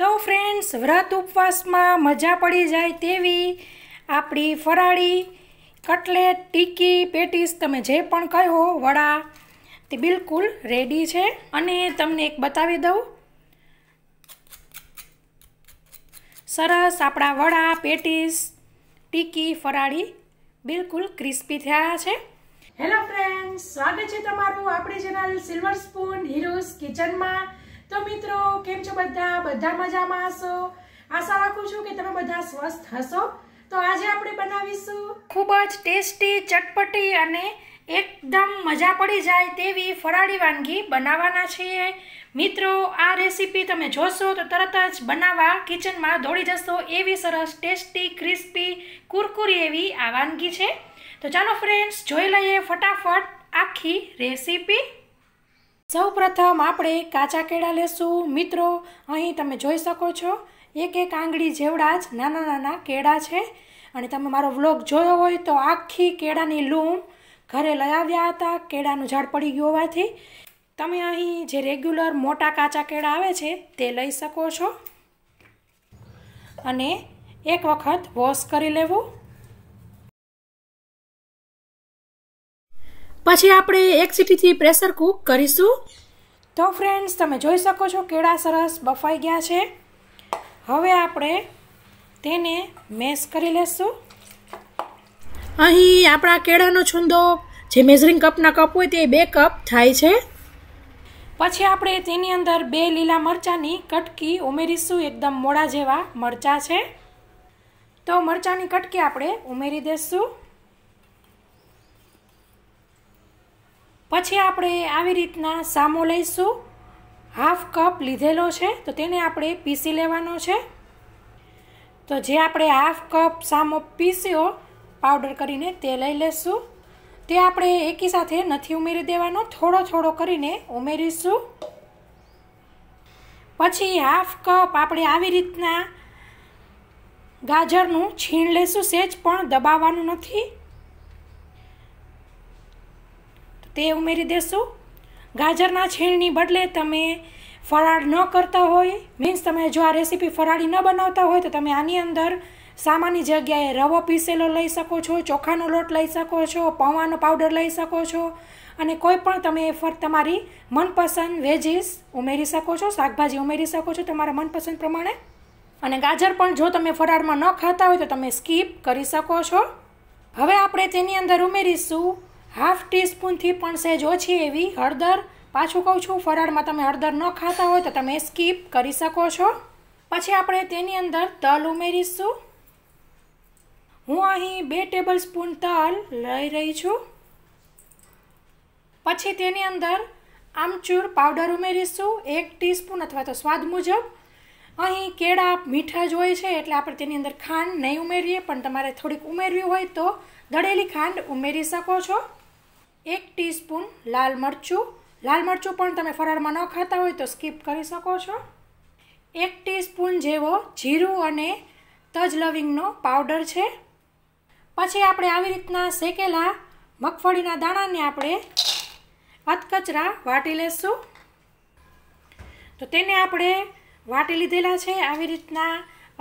તો ફ્રેન્ડ્સ વ્રત ઉપવાસમાં મજા પડી જાય તેવી આપણી ફરાળી કટલેટ ટીકી પેટીસ તમે જે પણ કહો વડા તે બિલકુલ રેડી છે અને તમને એક બતાવી દઉં સરસ આપણા વડા પેટીસ ટીકી ફરાળી બિલકુલ ક્રિસ્પી થયા છે હેલો ફ્રેન્ડ્સ સ્વાગત છે તમારું આપણી ચેનલ સિલ્વર સ્પૂન હીરોઝ કિચનમાં તો મિત્રો કેમ છો બધા બધા મજામાં હશો આશા રાખું છું કે તમે બધા સ્વસ્થ હશો તો આજે આપણે બનાવીશું ખૂબ જ ટેસ્ટી ચટપટી અને એકદમ મજા પડી જાય તેવી ફરાળી વાનગી બનાવવાના છીએ મિત્રો આ રેસીપી તમે જોશો તો તરત જ બનાવવા કિચનમાં દોડી જશો એવી સરસ ટેસ્ટી ક્રિસ્પી કુરકુરી એવી આ વાનગી છે તો ચાલો ફ્રેન્ડ્સ જોઈ લઈએ ફટાફટ આખી રેસીપી સૌપ્રથમ આપણે કાચા કેળા લેશું મિત્રો અહીં તમે જોઈ શકો છો એક એક આંગળી જેવડા જ નાના નાના કેળા છે અને તમે મારો વ્લોગ જોયો હોય તો આખી કેળાની લૂમ ઘરે લઈ આવ્યા હતા કેળાનું ઝાડ પડી ગયું હોવાથી તમે અહીં જે રેગ્યુલર મોટા કાચા કેળા આવે છે તે લઈ શકો છો અને એક વખત વોશ કરી લેવું પછી આપણે એક સીટીથી પ્રેશર કૂક કરીશું તો ફ્રેન્ડ્સ તમે જોઈ શકો છો કેળા સરસ બફાઈ ગયા છે હવે આપણે તેને મેશ કરી લેશું અહીં આપણા કેળાનો છુંદો જે મેઝરિંગ કપના કપ હોય તે બે કપ થાય છે પછી આપણે તેની અંદર બે લીલા મરચાંની કટકી ઉમેરીશું એકદમ મોડા જેવા મરચાં છે તો મરચાંની કટકી આપણે ઉમેરી દઈશું પછી આપણે આવી રીતના સામો લઈશું હાફ કપ લીધેલો છે તો તેને આપણે પીસી લેવાનો છે તો જે આપણે હાફ કપ સામો પીસ્યો પાવડર કરીને તે લઈ લેશું તે આપણે એકી સાથે નથી ઉમેરી દેવાનો થોડો થોડો કરીને ઉમેરીશું પછી હાફ કપ આપણે આવી રીતના ગાજરનું છીણ લેશું સેજ પણ દબાવવાનું નથી તે ઉમેરી દેશું ગાજરના છીણની બદલે તમે ફરાળ ન કરતા હોય મીન્સ તમે જો આ રેસીપી ફરાળી ન બનાવતા હોય તો તમે આની અંદર સામાની જગ્યાએ રવો પીસેલો લઈ શકો છો ચોખાનો લોટ લઈ શકો છો પૌવાનો પાવડર લઈ શકો છો અને કોઈ પણ તમે ફર તમારી મનપસંદ વેજીસ ઉમેરી શકો છો શાકભાજી ઉમેરી શકો છો તમારા મનપસંદ પ્રમાણે અને ગાજર પણ જો તમે ફરાળમાં ન ખાતા હોય તો તમે સ્કીપ કરી શકો છો હવે આપણે તેની અંદર ઉમેરીશું હાફ ટીસ્પૂનથી પણ સહેજ ઓછી એવી હળદર પાછું કહું છું ફરાળમાં તમે હળદર ન ખાતા હોય તો તમે સ્કીપ કરી શકો છો પછી આપણે તેની અંદર તલ ઉમેરીશું હું અહીં બે ટેબલ સ્પૂન તલ લઈ રહી છું પછી તેની અંદર આમચૂર પાવડર ઉમેરીશું એક ટીસ્પૂન અથવા તો સ્વાદ મુજબ અહીં કેળા મીઠા જ હોય છે એટલે આપણે તેની અંદર ખાંડ નહીં ઉમેરીએ પણ તમારે થોડીક ઉમેરવી હોય તો દળેલી ખાંડ ઉમેરી શકો છો એક ટીસ્પૂન લાલ મરચું લાલ મરચું પણ તમે ફરાળમાં ન ખાતા હોય તો સ્કીપ કરી શકો છો એક ટીસ્પૂન જેવો જીરું અને તજ લવિંગનો પાવડર છે પછી આપણે આવી રીતના શેકેલા મગફળીના દાણાને આપણે અધકચરા વાટી લેશું તો તેને આપણે વાટી લીધેલા છે આવી રીતના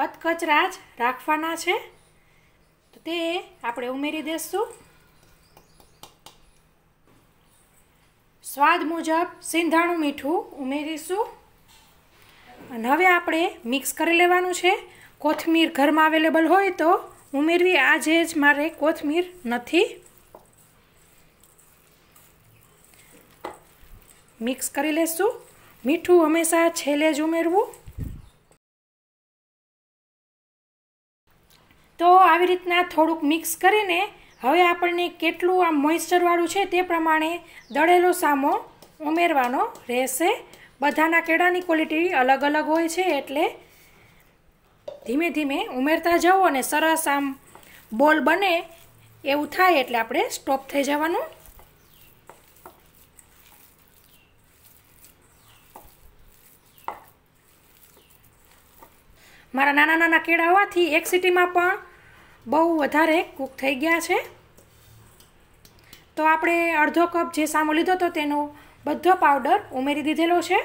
અધકચરા જ રાખવાના છે તો તે આપણે ઉમેરી દેશું સ્વાદ મુજબ સિંધાણું મીઠું ઉમેરીશું અને હવે આપણે મિક્સ કરી લેવાનું છે કોથમીર ઘરમાં અવેલેબલ હોય તો ઉમેરવી આજે જ મારે કોથમીર નથી મિક્સ કરી લેશું મીઠું હંમેશા છેલ્લે જ ઉમેરવું તો આવી રીતના થોડુંક મિક્સ કરીને હવે આપણને કેટલું આ મોઇસ્ચરવાળું છે તે પ્રમાણે દળેલો સામો ઉમેરવાનો રહેશે બધાના કેળાની ક્વોલિટી અલગ અલગ હોય છે એટલે ધીમે ધીમે ઉમેરતા જવું અને સરસ આમ બોલ બને એવું થાય એટલે આપણે સ્ટોપ થઈ જવાનું મારા નાના નાના કેળા હોવાથી એક સિટીમાં પણ બહુ વધારે કૂક થઈ ગયા છે તો આપણે અડધો કપ જે સામો લીધો હતો તેનો બધો પાવડર ઉમેરી દીધેલો છે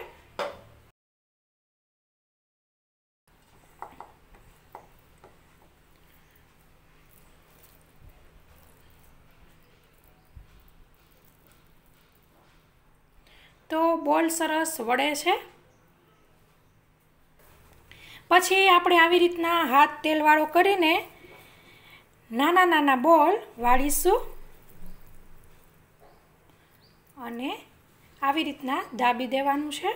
તો બોલ સરસ વળે છે પછી આપણે આવી રીતના હાથ તેલવાળો કરીને નાના નાના બોલ વાળીશું અને આવી રીતના દાબી દેવાનું છે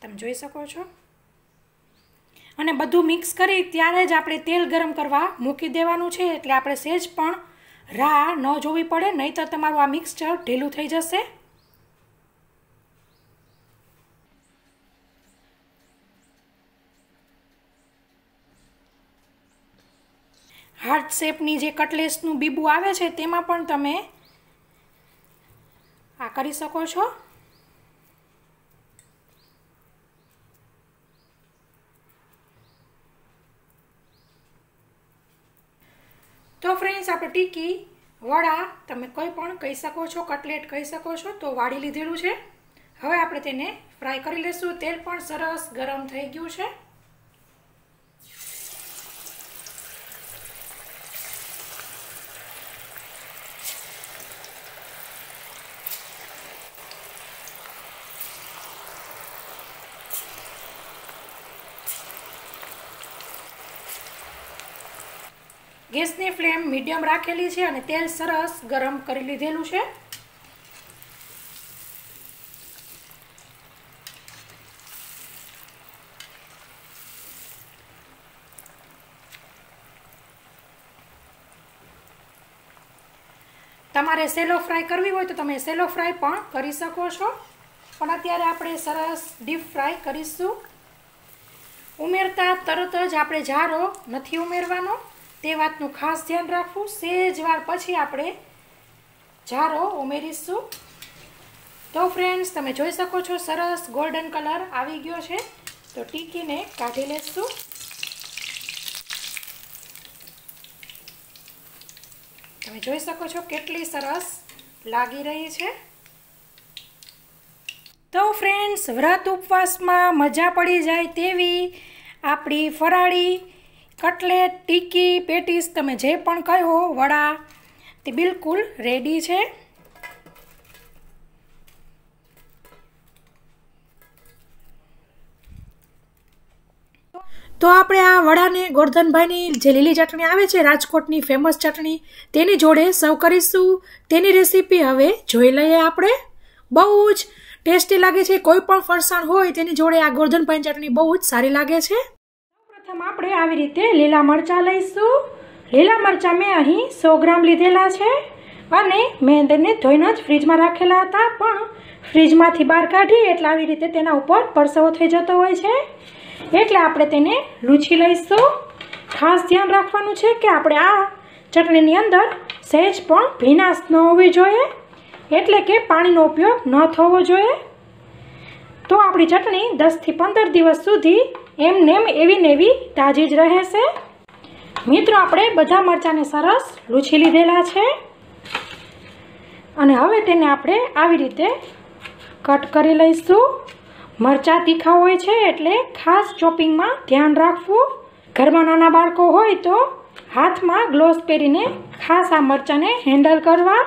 તમે જોઈ શકો છો અને બધું મિક્સ કરી ત્યારે જ આપણે તેલ ગરમ કરવા મૂકી દેવાનું છે એટલે આપણે સેજ પણ રાહ ન જોવી પડે નહીં તો તમારું આ મિક્સચર ઢીલું થઈ જશે હાર્ટ શેપની જે કટલેસનું બીબું આવે છે તેમાં પણ તમે આ કરી શકો છો તો ફ્રેન્ડ્સ આપણે ટીકી વડા તમે કોઈ પણ કહી શકો છો કટલેટ કહી શકો છો તો વાળી લીધેલું છે હવે આપણે તેને ફ્રાય કરી લઈશું તેલ પણ સરસ ગરમ થઈ ગયું છે ગેસની ફ્લેમ મીડિયમ રાખેલી છે અને તેલ સરસ ગરમ કરી લીધેલું છે તમારે સેલો ફ્રાય કરવી હોય તો તમે સેલો ફ્રાય પણ કરી શકો છો પણ અત્યારે આપણે સરસ ડીપ ફ્રાય કરીશું ઉમેરતા તરત જ આપણે જારો નથી ઉમેરવાનો તે વાતનું ખાસ ધ્યાન રાખવું વાર પછી આપણે જારો ઉમેરીશું તો ફ્રેન્ડ્સ તમે જોઈ શકો છો સરસ ગોલ્ડન કલર આવી ગયો છે તો ટીકીને કાઢી લેશું તમે જોઈ શકો છો કેટલી સરસ લાગી રહી છે તો ફ્રેન્ડ્સ વ્રત ઉપવાસમાં મજા પડી જાય તેવી આપણી ફરાળી કટલેટ ટીકી પેટીસ તમે જે પણ કહો વડા તે બિલકુલ રેડી છે તો આપણે આ વડાને ગોરધનભાઈની જે લીલી ચટણી આવે છે રાજકોટની ફેમસ ચટણી તેની જોડે સર્વ કરીશું તેની રેસીપી હવે જોઈ લઈએ આપણે બહુ જ ટેસ્ટી લાગે છે કોઈ પણ ફરસાણ હોય તેની જોડે આ ગોરધનભાઈની ચટણી બહુ જ સારી લાગે છે પ્રથમ આપણે આવી રીતે લીલા મરચાં લઈશું લીલા મરચાં મેં અહીં સો ગ્રામ લીધેલા છે અને મેં તેને ધોઈને જ ફ્રીજમાં રાખેલા હતા પણ ફ્રીજમાંથી બહાર કાઢી એટલે આવી રીતે તેના ઉપર પરસવો થઈ જતો હોય છે એટલે આપણે તેને લૂછી લઈશું ખાસ ધ્યાન રાખવાનું છે કે આપણે આ ચટણીની અંદર સહેજ પણ ભીનાશ ન હોવી જોઈએ એટલે કે પાણીનો ઉપયોગ ન થવો જોઈએ તો આપણી ચટણી દસથી પંદર દિવસ સુધી એમ નેમ એવી નેવી તાજી જ રહેશે મિત્રો આપણે બધા મરચાંને સરસ લૂછી લીધેલા છે અને હવે તેને આપણે આવી રીતે કટ કરી લઈશું મરચાં તીખા હોય છે એટલે ખાસ ચોપિંગમાં ધ્યાન રાખવું ઘરમાં નાના બાળકો હોય તો હાથમાં ગ્લોવ્સ પહેરીને ખાસ આ મરચાંને હેન્ડલ કરવા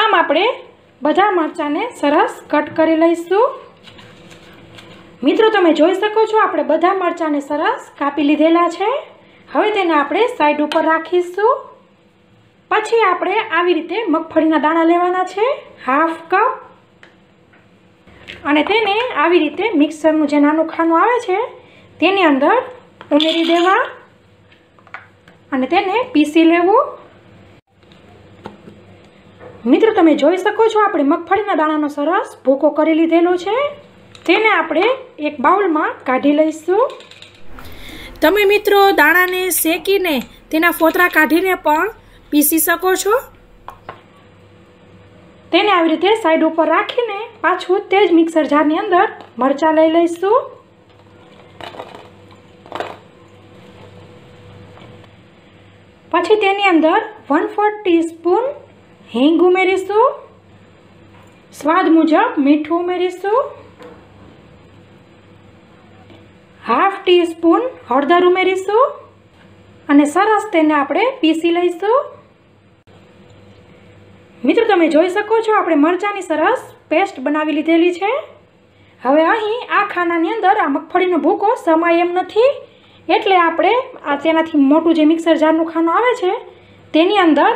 આમ આપણે બધા મરચાંને સરસ કટ કરી લઈશું મિત્રો તમે જોઈ શકો છો આપણે બધા મરચાંને સરસ કાપી લીધેલા છે હવે તેને આપણે સાઈડ ઉપર રાખીશું પછી આપણે આવી રીતે મગફળીના દાણા લેવાના છે હાફ કપ અને તેને આવી રીતે મિક્સરનું જે નાનું ખાનું આવે છે તેની અંદર ઉમેરી દેવા અને તેને પીસી લેવું મિત્રો તમે જોઈ શકો છો આપણે મગફળીના દાણાનો સરસ ભૂકો કરી લીધેલો છે તેને આપણે એક બાઉલમાં કાઢી લઈશું તમે મિત્રો દાણાને શેકીને તેના ફોતરા કાઢીને પણ પીસી શકો છો તેને આવી રીતે સાઈડ ઉપર રાખીને પાછું તે જ મિક્સર જારની અંદર મરચાં લઈ લઈશું પછી તેની અંદર વન ફોર ટીસ્પૂન હિંગ ઉમેરીશું સ્વાદ મુજબ મીઠું ઉમેરીશું હાફ ટીસ્પૂન હળદર ઉમેરીશું અને સરસ તેને આપણે પીસી લઈશું મિત્રો તમે જોઈ શકો છો આપણે મરચાંની સરસ પેસ્ટ બનાવી લીધેલી છે હવે અહીં આ ખાનાની અંદર આ મગફળીનો ભૂકો સમાય એમ નથી એટલે આપણે આ તેનાથી મોટું જે મિક્સર જારનું ખાનું આવે છે તેની અંદર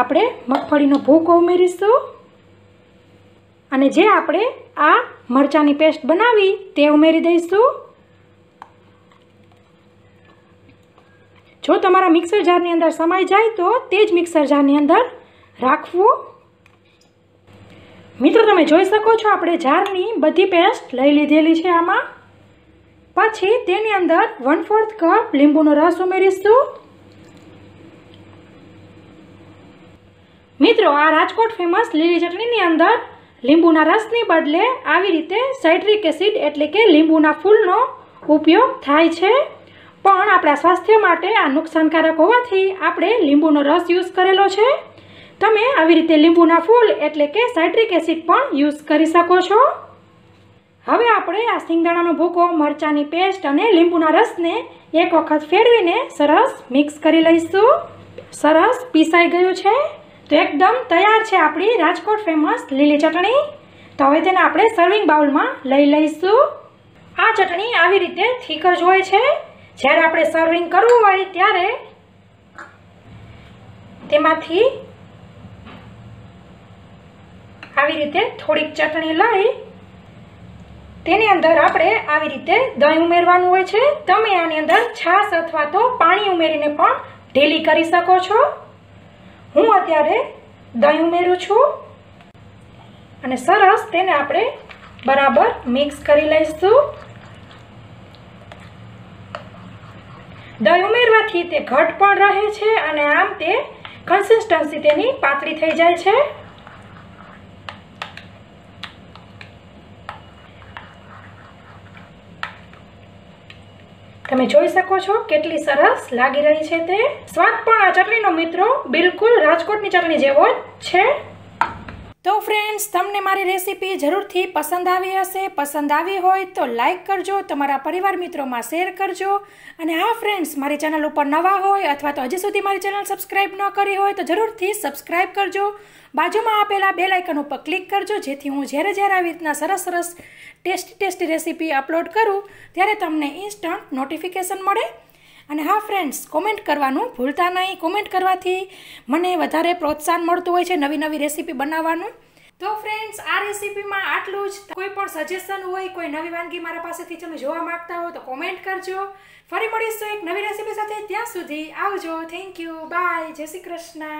આપણે મગફળીનો ભૂકો ઉમેરીશું અને જે આપણે આ મરચાંની પેસ્ટ બનાવી તે ઉમેરી દઈશું જો તમારા મિક્સર જારની અંદર સમાય જાય તો તે જ મિક્સર જારની અંદર રાખવું મિત્રો તમે જોઈ શકો છો આપણે જારની બધી પેસ્ટ લઈ લીધેલી છે આમાં પછી તેની અંદર વન ફોર્થ કપ લીંબુનો રસ ઉમેરીશું મિત્રો આ રાજકોટ ફેમસ લીલી ચટણીની અંદર લીંબુના રસની બદલે આવી રીતે સાઇટ્રિક એસિડ એટલે કે લીંબુના ફૂલનો ઉપયોગ થાય છે પણ આપણા સ્વાસ્થ્ય માટે આ નુકસાનકારક હોવાથી આપણે લીંબુનો રસ યુઝ કરેલો છે તમે આવી રીતે લીંબુના ફૂલ એટલે કે સાઇટ્રિક એસિડ પણ યુઝ કરી શકો છો હવે આપણે આ સિંગદાણાનો ભૂકો મરચાંની પેસ્ટ અને લીંબુના રસને એક વખત ફેરવીને સરસ મિક્સ કરી લઈશું સરસ પીસાઈ ગયું છે તો એકદમ તૈયાર છે આપણી રાજકોટ ફેમસ લીલી ચટણી તો હવે તેને આપણે સર્વિંગ બાઉલમાં લઈ લઈશું આ ચટણી આવી રીતે થીક જ હોય છે જ્યારે આપણે સર્વિંગ કરવું હોય ત્યારે તેમાંથી આવી રીતે થોડીક ચટણી લઈ તેની અંદર આપણે આવી રીતે દહીં ઉમેરવાનું હોય છે તમે આની અંદર છાશ અથવા તો પાણી ઉમેરીને પણ ઢીલી કરી શકો છો હું અત્યારે દહીં ઉમેરું છું અને સરસ તેને આપણે બરાબર મિક્સ કરી લઈશું દહીં ઉમેરવાથી તે ઘટ પણ રહે છે અને આમ તે કન્સિસ્ટન્સી તેની પાતળી થઈ જાય છે તમે જોઈ શકો છો કેટલી સરસ લાગી રહી છે તે સ્વાદ પણ આ ચટણીનો મિત્રો બિલકુલ રાજકોટની ચટણી જેવો જ છે તો ફ્રેન્ડ્સ તમને મારી રેસીપી જરૂરથી પસંદ આવી હશે પસંદ આવી હોય તો લાઇક કરજો તમારા પરિવાર મિત્રોમાં શેર કરજો અને હા ફ્રેન્ડ્સ મારી ચેનલ ઉપર નવા હોય અથવા તો હજી સુધી મારી ચેનલ સબસ્ક્રાઈબ ન કરી હોય તો જરૂરથી સબસ્ક્રાઈબ કરજો બાજુમાં આપેલા બે લાઇકન ઉપર ક્લિક કરજો જેથી હું જ્યારે જ્યારે આવી રીતના સરસ સરસ ટેસ્ટી ટેસ્ટી રેસીપી અપલોડ કરું ત્યારે તમને ઇન્સ્ટન્ટ નોટિફિકેશન મળે અને હા ફ્રેન્ડ્સ કોમેન્ટ કરવાનું ભૂલતા નહીં કોમેન્ટ કરવાથી મને વધારે પ્રોત્સાહન મળતું હોય છે નવી નવી રેસીપી બનાવવાનું તો ફ્રેન્ડ્સ આ રેસીપીમાં આટલું જ કોઈ પણ સજેશન હોય કોઈ નવી વાનગી મારા પાસેથી તમે જોવા માંગતા હો તો કોમેન્ટ કરજો ફરી મળીશું એક નવી રેસીપી સાથે ત્યાં સુધી આવજો થેન્ક યુ બાય જય શ્રી કૃષ્ણ